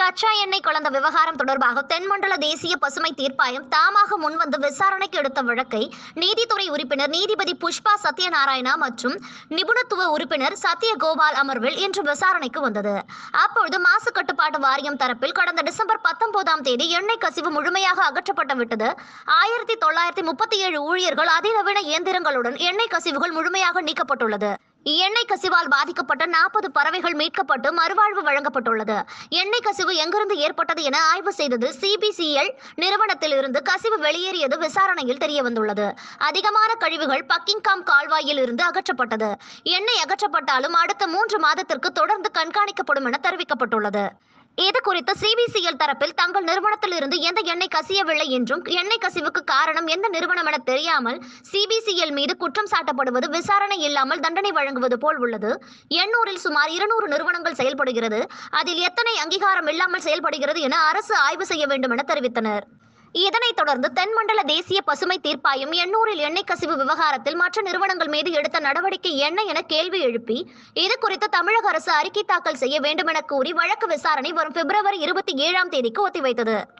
கச்சா எண்ணெய் குழந்த விவகாரம் தொடர்பாக தென்மண்டல தேசிய பசுமை தீர்ப்பாயம் தாமாக முன்வந்து விசாரணைக்கு எடுத்த வழக்கை நீதித்துறை உறுப்பினர் நீதிபதி புஷ்பா சத்யநாராயணா மற்றும் நிபுணத்துவ உறுப்பினர் சத்யகோபால் அமர்வில் இன்று விசாரணைக்கு வந்தது அப்பொழுது மாசு கட்டுப்பாட்டு வாரியம் தரப்பில் கடந்த டிசம்பர் பத்தொன்பதாம் தேதி எண்ணெய் கசிவு முழுமையாக அகற்றப்பட்டு விட்டது ஆயிரத்தி தொள்ளாயிரத்தி முப்பத்தி ஏழு ஊழியர்கள் அதிநவீன இயந்திரங்களுடன் எண்ணெய் கசிவுகள் முழுமையாக நீக்கப்பட்டுள்ளது எண்ணெய் கசிவால் பாதிக்கப்பட்ட நாற்பது பறவைகள் மீட்கப்பட்டு மறுவாழ்வு வழங்கப்பட்டுள்ளது எண்ணெய் கசிவு எங்கிருந்து ஏற்பட்டது என ஆய்வு செய்தது சிபிசிஎல் நிறுவனத்தில் இருந்து கசிவு வெளியேறியது விசாரணையில் தெரிய வந்துள்ளது அதிகமான கழிவுகள் பக்கிங்காம் கால்வாயில் இருந்து அகற்றப்பட்டது எண்ணெய் அகற்றப்பட்டாலும் அடுத்த மூன்று மாதத்திற்கு தொடர்ந்து கண்காணிக்கப்படும் என தெரிவிக்கப்பட்டுள்ளது இது குறித்து சிபிசிஎல் தரப்பில் தங்கள் நிறுவனத்தில் இருந்து எந்த எண்ணெய் கசியவில்லை என்றும் எண்ணெய் கசிவுக்கு காரணம் எந்த நிறுவனம் என தெரியாமல் சிபிசிஎல் மீது குற்றம் சாட்டப்படுவது விசாரணை இல்லாமல் தண்டனை வழங்குவது போல் உள்ளது எண்ணூரில் சுமார் இருநூறு நிறுவனங்கள் செயல்படுகிறது அதில் எத்தனை அங்கீகாரம் இல்லாமல் செயல்படுகிறது என அரசு ஆய்வு செய்ய வேண்டும் என தெரிவித்தனர் இதனைத் தொடர்ந்து தென்மண்டல தேசிய பசுமை தீர்ப்பாயம் எண்ணூரில் எண்ணெய் கசிவு விவகாரத்தில் மற்ற நிறுவனங்கள் மீது எடுத்த நடவடிக்கை என்ன என கேள்வி எழுப்பி இது குறித்து தமிழக அரசு அறிக்கை தாக்கல் செய்ய வேண்டும் என கூறி வழக்கு விசாரணை வரும் பிப்ரவரி இருபத்தி ஏழாம் தேதிக்கு ஒத்திவைத்தது